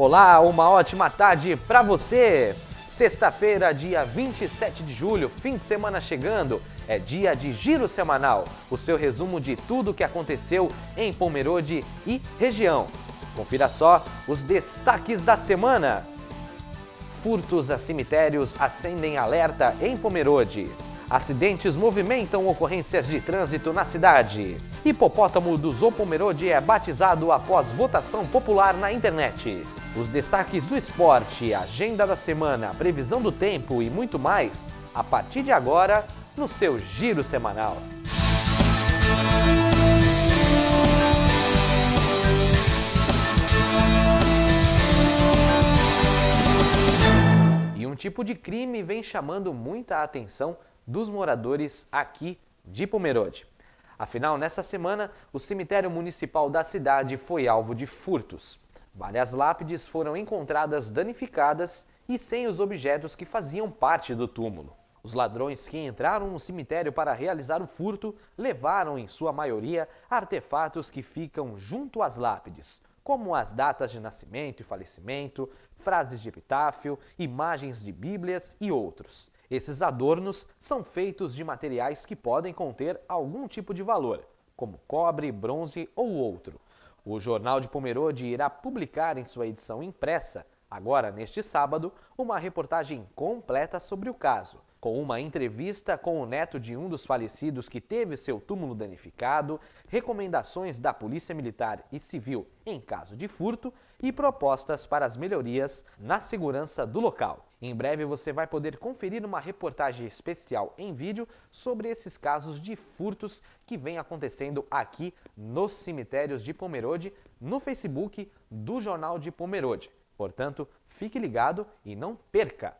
Olá, uma ótima tarde para você! Sexta-feira, dia 27 de julho, fim de semana chegando, é dia de Giro Semanal, o seu resumo de tudo o que aconteceu em Pomerode e região. Confira só os destaques da semana. Furtos a cemitérios acendem alerta em Pomerode. Acidentes movimentam ocorrências de trânsito na cidade. Hipopótamo do Zopomerode é batizado após votação popular na internet. Os destaques do esporte, agenda da semana, previsão do tempo e muito mais, a partir de agora, no seu Giro Semanal. E um tipo de crime vem chamando muita atenção dos moradores aqui de Pomerode. Afinal, nessa semana, o cemitério municipal da cidade foi alvo de furtos. Várias lápides foram encontradas danificadas e sem os objetos que faziam parte do túmulo. Os ladrões que entraram no cemitério para realizar o furto levaram, em sua maioria, artefatos que ficam junto às lápides, como as datas de nascimento e falecimento, frases de epitáfio, imagens de bíblias e outros. Esses adornos são feitos de materiais que podem conter algum tipo de valor, como cobre, bronze ou outro. O Jornal de Pomerode irá publicar em sua edição impressa, agora neste sábado, uma reportagem completa sobre o caso. Com uma entrevista com o neto de um dos falecidos que teve seu túmulo danificado, recomendações da Polícia Militar e Civil em caso de furto e propostas para as melhorias na segurança do local. Em breve você vai poder conferir uma reportagem especial em vídeo sobre esses casos de furtos que vem acontecendo aqui nos cemitérios de Pomerode, no Facebook do Jornal de Pomerode. Portanto, fique ligado e não perca!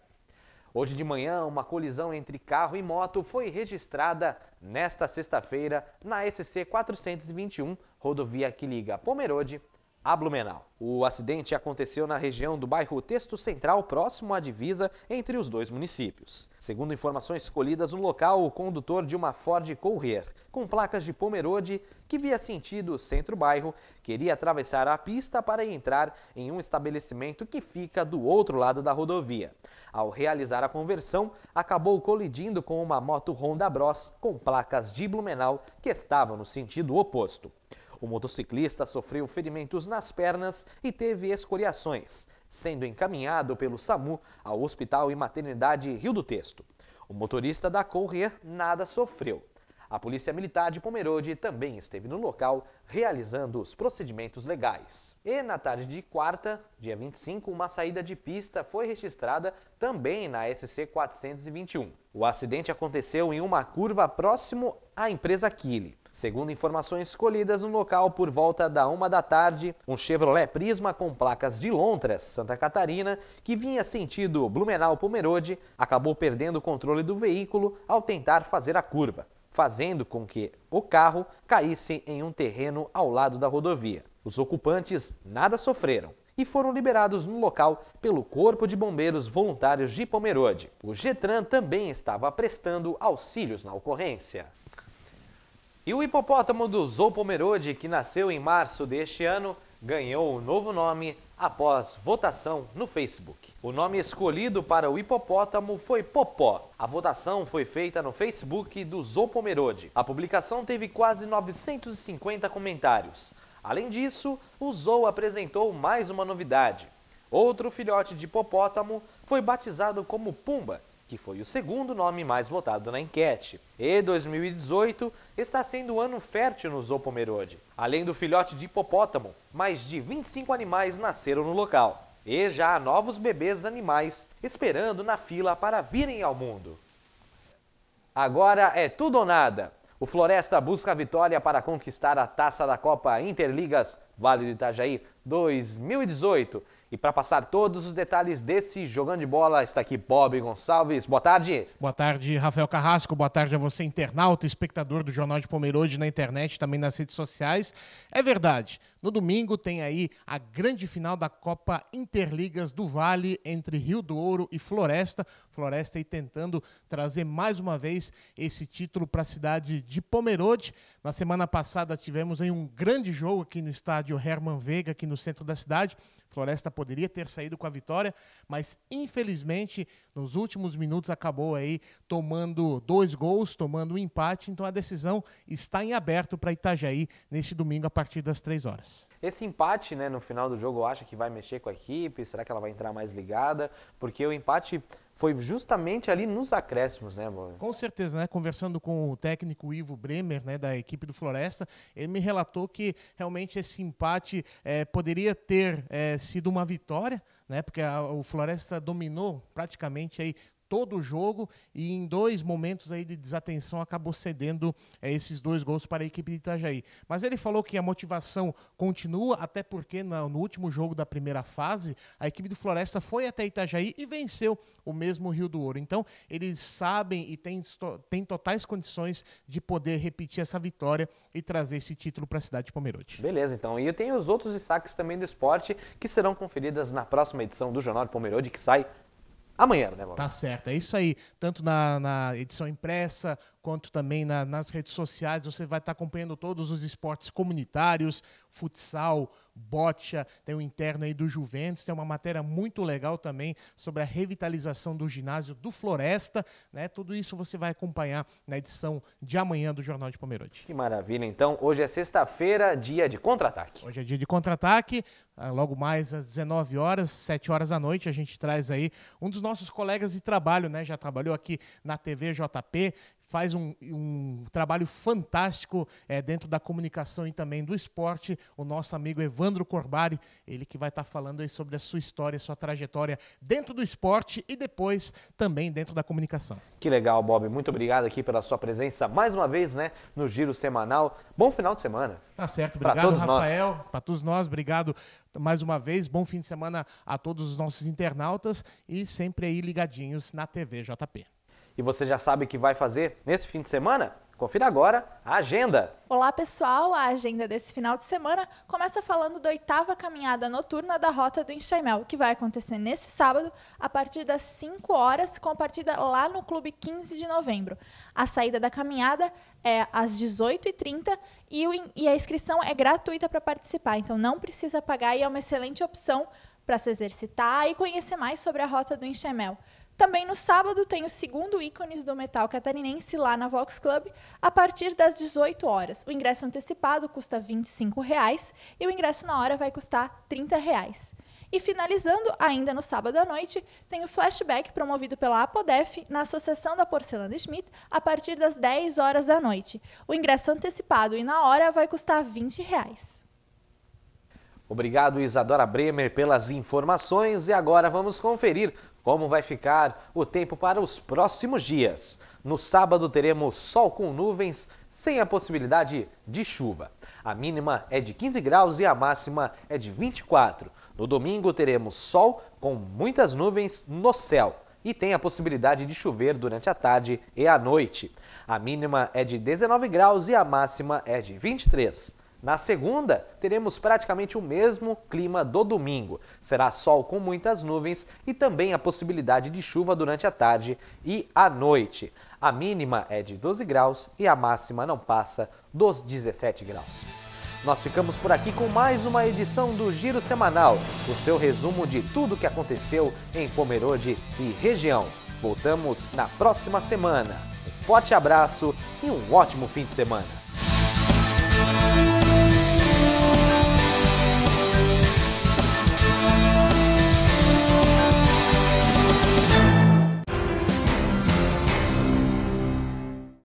Hoje de manhã, uma colisão entre carro e moto foi registrada nesta sexta-feira na SC 421, rodovia que liga Pomerode a Blumenau. O acidente aconteceu na região do bairro Texto Central, próximo à divisa entre os dois municípios. Segundo informações colhidas no local, o condutor de uma Ford Courier, com placas de Pomerode, que via sentido centro-bairro, queria atravessar a pista para entrar em um estabelecimento que fica do outro lado da rodovia. Ao realizar a conversão, acabou colidindo com uma moto Honda Bros com placas de Blumenau que estava no sentido oposto. O motociclista sofreu ferimentos nas pernas e teve escoriações, sendo encaminhado pelo SAMU ao Hospital e Maternidade Rio do Texto. O motorista da Correr nada sofreu. A Polícia Militar de Pomerode também esteve no local, realizando os procedimentos legais. E na tarde de quarta, dia 25, uma saída de pista foi registrada também na SC 421. O acidente aconteceu em uma curva próximo à empresa Kili. Segundo informações colhidas no local por volta da uma da tarde, um Chevrolet Prisma com placas de Lontras, Santa Catarina, que vinha sentido Blumenau-Pomerode, acabou perdendo o controle do veículo ao tentar fazer a curva, fazendo com que o carro caísse em um terreno ao lado da rodovia. Os ocupantes nada sofreram e foram liberados no local pelo Corpo de Bombeiros Voluntários de Pomerode. O Getran também estava prestando auxílios na ocorrência. E o hipopótamo do Pomerode que nasceu em março deste ano, ganhou um novo nome após votação no Facebook. O nome escolhido para o hipopótamo foi Popó. A votação foi feita no Facebook do Pomerode. A publicação teve quase 950 comentários. Além disso, o Zoo apresentou mais uma novidade. Outro filhote de hipopótamo foi batizado como Pumba que foi o segundo nome mais votado na enquete. E 2018 está sendo um ano fértil no Zopomerode. Além do filhote de hipopótamo, mais de 25 animais nasceram no local. E já há novos bebês animais esperando na fila para virem ao mundo. Agora é tudo ou nada. O Floresta busca a vitória para conquistar a taça da Copa Interligas Vale do Itajaí 2018. E para passar todos os detalhes desse jogando de bola, está aqui Bob Gonçalves. Boa tarde. Boa tarde, Rafael Carrasco. Boa tarde a você, internauta, espectador do Jornal de Pomerode na internet, também nas redes sociais. É verdade. No domingo tem aí a grande final da Copa Interligas do Vale entre Rio do Ouro e Floresta. Floresta aí tentando trazer mais uma vez esse título para a cidade de Pomerode. Na semana passada tivemos aí um grande jogo aqui no estádio Herman Veiga, aqui no centro da cidade. Floresta poderia ter saído com a vitória, mas infelizmente nos últimos minutos acabou aí tomando dois gols, tomando um empate. Então a decisão está em aberto para Itajaí neste domingo a partir das três horas. Palmeiras. Esse empate, né, no final do jogo, acha que vai mexer com a equipe? Será que ela vai entrar mais ligada? Porque o empate foi justamente ali nos acréscimos, né, amor? Com certeza, né? Conversando com o técnico Ivo Bremer, né, da equipe do Floresta, ele me relatou que realmente esse empate é, poderia ter é, sido uma vitória, né? Porque a, o Floresta dominou praticamente aí todo o jogo e em dois momentos aí de desatenção acabou cedendo é, esses dois gols para a equipe de Itajaí. Mas ele falou que a motivação continua, até porque no, no último jogo da primeira fase, a equipe do Floresta foi até Itajaí e venceu o mesmo Rio do Ouro. Então, eles sabem e têm, têm totais condições de poder repetir essa vitória e trazer esse título para a cidade de Pomerode. Beleza, então. E eu tenho os outros destaques também do esporte que serão conferidas na próxima edição do Jornal de Pomerode, que sai amanhã, né, Bob? Tá certo, é isso aí. Tanto na, na edição impressa, quanto também na, nas redes sociais. Você vai estar acompanhando todos os esportes comunitários, futsal, bocha, tem o interno aí do Juventus, tem uma matéria muito legal também sobre a revitalização do ginásio do Floresta, né? Tudo isso você vai acompanhar na edição de amanhã do Jornal de Pomerode. Que maravilha, então. Hoje é sexta-feira, dia de contra-ataque. Hoje é dia de contra-ataque, ah, logo mais às 19 horas, 7 horas da noite, a gente traz aí um dos nossos colegas de trabalho, né? Já trabalhou aqui na TV JP, faz um, um trabalho fantástico é, dentro da comunicação e também do esporte, o nosso amigo Evandro Corbari, ele que vai estar tá falando aí sobre a sua história, sua trajetória dentro do esporte e depois também dentro da comunicação. Que legal, Bob. Muito obrigado aqui pela sua presença mais uma vez né, no Giro Semanal. Bom final de semana. Tá certo. Obrigado, Rafael. Para todos nós, obrigado mais uma vez. Bom fim de semana a todos os nossos internautas e sempre aí ligadinhos na TV JP e você já sabe o que vai fazer nesse fim de semana? Confira agora a agenda. Olá, pessoal! A agenda desse final de semana começa falando da oitava caminhada noturna da Rota do Enxaimel, que vai acontecer neste sábado, a partir das 5 horas, com partida lá no Clube 15 de novembro. A saída da caminhada é às 18h30 e, e a inscrição é gratuita para participar, então não precisa pagar e é uma excelente opção para se exercitar e conhecer mais sobre a Rota do Enxaimel. Também no sábado tem o segundo ícones do metal catarinense lá na Vox Club, a partir das 18 horas. O ingresso antecipado custa R$ 25 reais, e o ingresso na hora vai custar R$ 30. Reais. E finalizando, ainda no sábado à noite, tem o flashback promovido pela Apodef na Associação da Porcelana Schmidt a partir das 10 horas da noite. O ingresso antecipado e na hora vai custar R$ 20. Reais. Obrigado, Isadora Bremer, pelas informações e agora vamos conferir como vai ficar o tempo para os próximos dias. No sábado teremos sol com nuvens, sem a possibilidade de chuva. A mínima é de 15 graus e a máxima é de 24. No domingo teremos sol com muitas nuvens no céu e tem a possibilidade de chover durante a tarde e a noite. A mínima é de 19 graus e a máxima é de 23. Na segunda, teremos praticamente o mesmo clima do domingo. Será sol com muitas nuvens e também a possibilidade de chuva durante a tarde e a noite. A mínima é de 12 graus e a máxima não passa dos 17 graus. Nós ficamos por aqui com mais uma edição do Giro Semanal, o seu resumo de tudo o que aconteceu em Pomerode e região. Voltamos na próxima semana. Um forte abraço e um ótimo fim de semana.